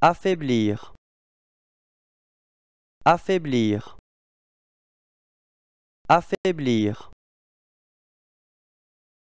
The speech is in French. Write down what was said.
Affaiblir. Affaiblir. Affaiblir.